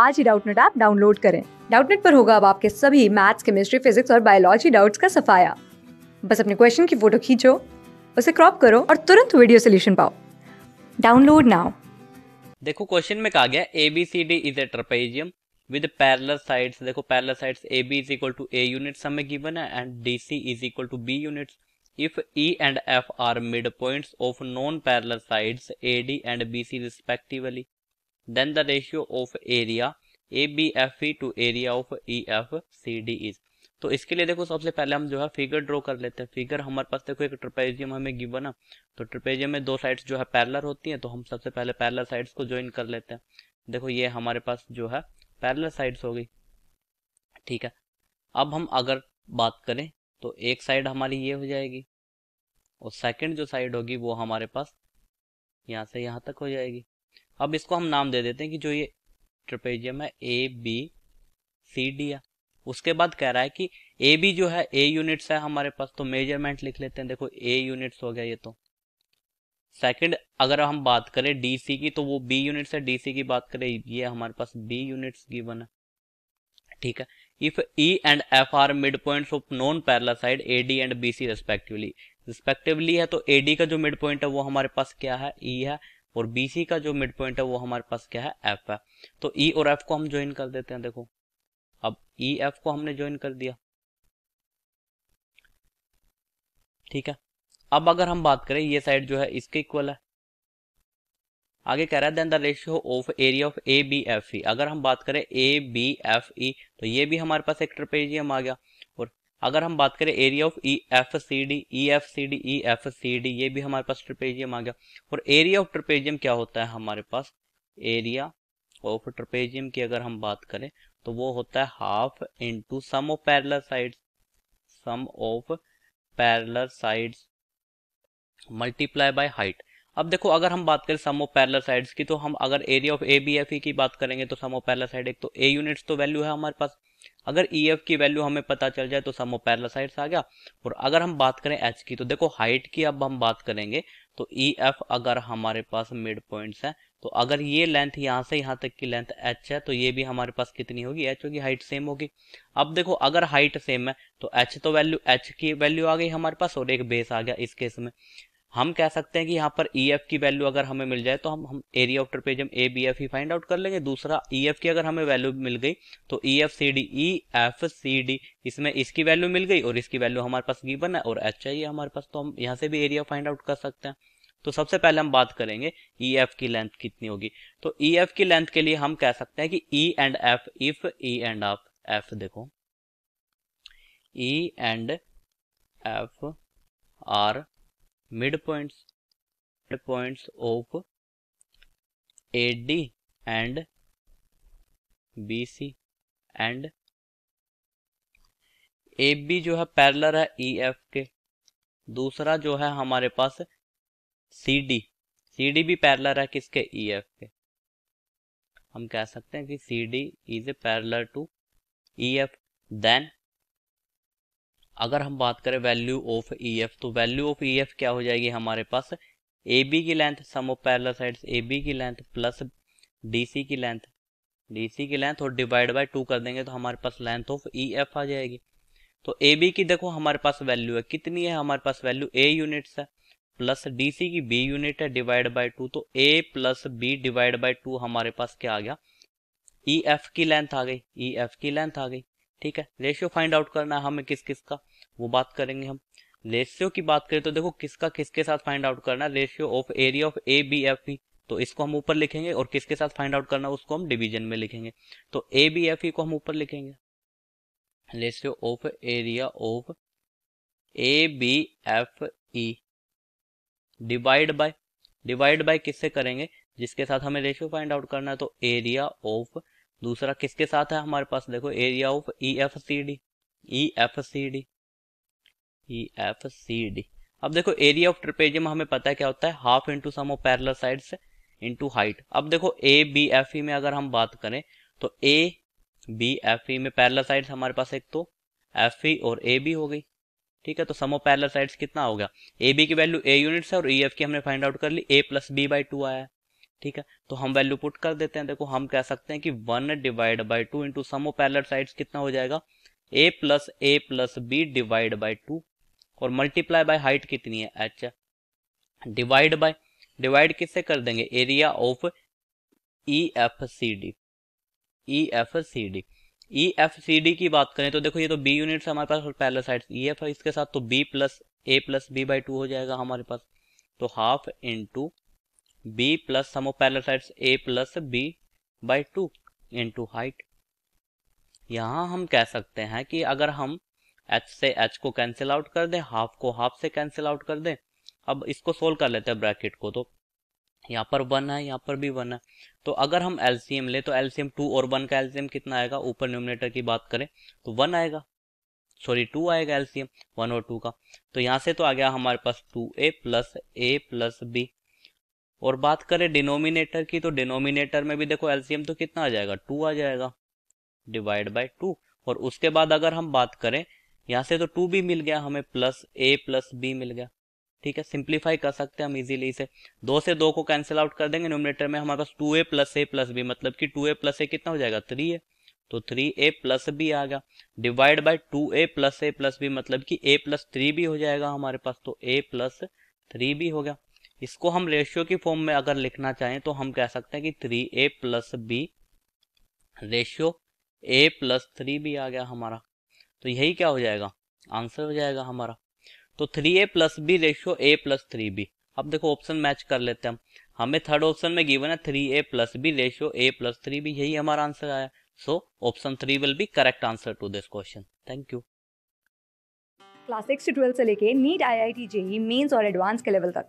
आज ही Doubtnut app download करें डाउटनेट पर होगा अब आपके सभी मैथ्स केमिस्ट्री फिजिक्स और बायोलॉजी डाउट्स का सफाया बस अपने क्वेश्चन की फोटो खींचो उसे क्रॉप करो और तुरंत वीडियो सोल्यूशन पाओ डाउनलोड नाउ देखो क्वेश्चन में कहा गया A B C D is a trapezium with parallel sides देखो parallel sides A B is equal to A units हमें गिवन है and D C is equal to B units F are mid f of non parallel non A D and B C respectively Then the ratio of area A B F E to area of E F C D is तो इसके लिए देखो सबसे पहले हम जो है figure draw कर लेते हैं फिगर हमारे पास देखो एक ट्रपेजियम हमें गिवन है तो ट्रपेजियम में दो साइड्स जो है पैरलर होती हैं तो हम सबसे पहले पैरलर साइड्स को ज्वाइन कर लेते हैं देखो ये हमारे पास जो है पैरलर साइड्स हो गई ठीक है अब हम अगर बात करें तो एक साइड हमारी ये हो जाएगी और सेकेंड जो साइड होगी वो हमारे पास यहाँ से यहाँ तक हो जाएगी अब इसको हम नाम दे देते हैं कि जो ये ट्रपेजियम है ए बी सी डी है उसके बाद कह रहा है कि ए बी जो है ए यूनिट्स है हमारे पास तो मेजरमेंट लिख लेते हैं देखो ए यूनिट्स हो गया ये तो सेकंड अगर हम बात करें डीसी की तो वो बी यूनिट्स है डीसी की बात करें ये हमारे पास बी यूनिट्स गिवन है ठीक है if E and F are mid point of non parallel side A D and B C respectively respectively है तो ए डी का जो मिड पॉइंट है वो हमारे पास क्या है ई e है और BC का जो मिड पॉइंट है वो हमारे पास क्या है F है तो E और F को हम ज्वाइन कर देते हैं देखो अब ई e, एफ को हमने ज्वाइन कर दिया ठीक है अब अगर हम बात करें ये साइड जो है इसके इक्वल है आगे कह रहा है then the ratio of area of A B F E अगर हम बात करें ए बी एफ ई तो ये भी हमारे पास एक ट्रपेजियम आ गया अगर हम बात करें area of E F C D E F C D E F C D ये भी हमारे पास ट्रपेजियम आ गया और एरिया ऑफ ट्रपेजियम क्या होता है हमारे पास एरिया ऑफ ट्रपेजियम की अगर हम बात करें तो वो होता है half into sum of parallel side sum of parallel side multiply by height अब देखो अगर हम बात करें सम ऑफ पैरलर साइड्स की तो हम अगर area of A B F E की बात करेंगे तो सम ऑफ पैरल साइड एक तो ए यूनिट्स तो वैल्यू है हमारे पास अगर ई e एफ की वैल्यू हमें पता चल जाए तो सम ऑफ पैरल साइड्स आ गया और अगर हम बात करें एच की तो देखो हाइट की अब हम बात करेंगे तो ई e एफ अगर हमारे पास मिड पॉइंट है तो अगर ये लेंथ यहाँ से यहाँ तक की लेंथ एच है तो ये भी हमारे पास कितनी होगी एच होगी हाइट सेम होगी अब देखो अगर हाइट सेम है तो एच तो वैल्यू एच की वैल्यू आ गई हमारे पास और एक बेस आ गया इस केस में हम कह सकते हैं कि यहाँ पर ई e एफ की वैल्यू अगर हमें मिल जाए तो हम हम area of trapezium A B F ही फाइंड आउट कर लेंगे दूसरा ई e एफ की अगर हमें वैल्यू मिल गई तो E F C D E F C D इसमें इसकी वैल्यू मिल गई और इसकी वैल्यू हमारे पास गिवन है और एच है हमारे पास तो हम यहाँ से भी एरिया फाइंड आउट कर सकते हैं तो सबसे पहले हम बात करेंगे ई e एफ की लेंथ कितनी होगी तो ई एफ की लेंथ के लिए हम कह सकते हैं कि E and F if E and of F देखो E and F are midpoints points of AD and BC and AB जो है पैरलर है EF के दूसरा जो है हमारे पास CD CD भी पैरलर है किसके EF के हम कह सकते हैं कि CD is a parallel to EF then अगर हम बात करें वैल्यू ऑफ ई एफ तो वैल्यू ऑफ ई एफ क्या हो जाएगी हमारे पास ए बी की length sum of parallel sides A B की लेंथ प्लस डी सी की लेंथ डी सी की लेंथ और डिवाइड बाय टू कर देंगे तो हमारे पास लेंथ ऑफ ई एफ आ जाएगी तो ए बी की देखो हमारे पास वैल्यू है कितनी है हमारे पास वैल्यू ए यूनिट्स है प्लस डी सी की बी यूनिट है डिवाइड बाय टू तो A plus B divide by two हमारे पास क्या आ गया ई e एफ की लेंथ आ गई ई e एफ की लेंथ आ गई ठीक है रेशियो फाइंड आउट करना है हमें किस किस का वो बात करेंगे हम रेशियो की बात करें तो देखो किसका किसके साथ फाइंड आउट करना ratio of area of A B F E तो इसको हम ऊपर लिखेंगे और किसके साथ फाइंड आउट करना उसको हम डिवीजन में लिखेंगे तो ए बी एफ ई को हम ऊपर लिखेंगे ratio of area of A B F E divide by divide by किससे करेंगे जिसके साथ हमें रेशियो फाइंड आउट करना है तो एरिया ऑफ दूसरा किसके साथ है हमारे पास देखो area of E F C D E F C D E F C D अब देखो एरिया ऑफ ट्रिपेजियम हमें पता है क्या होता है half into sum of parallel side into height अब देखो ए बी एफ ई में अगर हम बात करें तो ए बी एफ ई में पैरल साइड्स हमारे पास एक तो एफ ई e और ए बी हो गई ठीक है तो सम ऑफ पैरल साइड्स कितना हो गया ए बी की वैल्यू ए यूनिट्स है और ई e एफ की हमने फाइंड आउट कर ली A plus B by two आया है ठीक है तो हम वैल्यू पुट कर देते हैं देखो हम कह सकते हैं कि one divide by two into sum कितना हो जाएगा A plus A plus B divide by two और मल्टीप्लाई बाय हाइट कितनी है एच डिवाइड बाय डिवाइड किससे कर देंगे area of E F C D E F C D E F C D की बात करें तो देखो ये तो बी यूनिट्स हमारे पास और पैलर साइड ई एफ इसके साथ तो B plus A plus B by two हो जाएगा हमारे पास तो half into b plus sum of parallel sides a plus b by two into height यहाँ हम कह सकते हैं कि अगर हम h से h को कैंसिल आउट कर दें हाफ को हाफ से कैंसिल आउट कर दें अब इसको सोल्व कर लेते हैं ब्रैकेट को तो यहाँ पर वन है यहाँ पर भी वन है तो अगर हम एलसीएम ले तो एलसीएम टू और वन का एलसीएम कितना आएगा ऊपर न्यूमिनेटर की बात करें तो वन आएगा सॉरी टू आएगा एलसीएम वन और टू का तो यहाँ से तो आ गया हमारे पास two A plus A plus B और बात करें डिनोमिनेटर की तो डिनोमिनेटर में भी देखो एलसीएम तो कितना आ जाएगा टू आ जाएगा डिवाइड बाय टू और उसके बाद अगर हम बात करें यहां से तो टू भी मिल गया हमें प्लस ए प्लस बी मिल गया ठीक है सिंप्लीफाई कर सकते हैं हम इजीली इसे दो से दो को कैंसिल आउट कर देंगे न्यूमिनेटर में हमारे पास two A plus A plus B मतलब कि टू ए प्लस ए कितना हो जाएगा थ्री ए तो थ्री ए प्लस बी आ गया divide by two A plus A plus B मतलब कि ए प्लस थ्री भी हो जाएगा हमारे पास तो ए प्लस थ्री भी हो गया इसको हम रेशियो की फॉर्म में अगर लिखना चाहें तो हम कह सकते हैं कि three A plus B ratio A plus three B आ गया हमारा तो यही क्या हो जाएगा आंसर हो जाएगा हमारा तो three A plus B ratio A plus three B अब देखो ऑप्शन मैच कर लेते हैं हम हमें थर्ड ऑप्शन में गिवन है three A plus B ratio A plus three B यही हमारा आंसर आया so option three will be correct answer to this question thank you class six से से लेके NEET I I T JEE mains और advance के level तक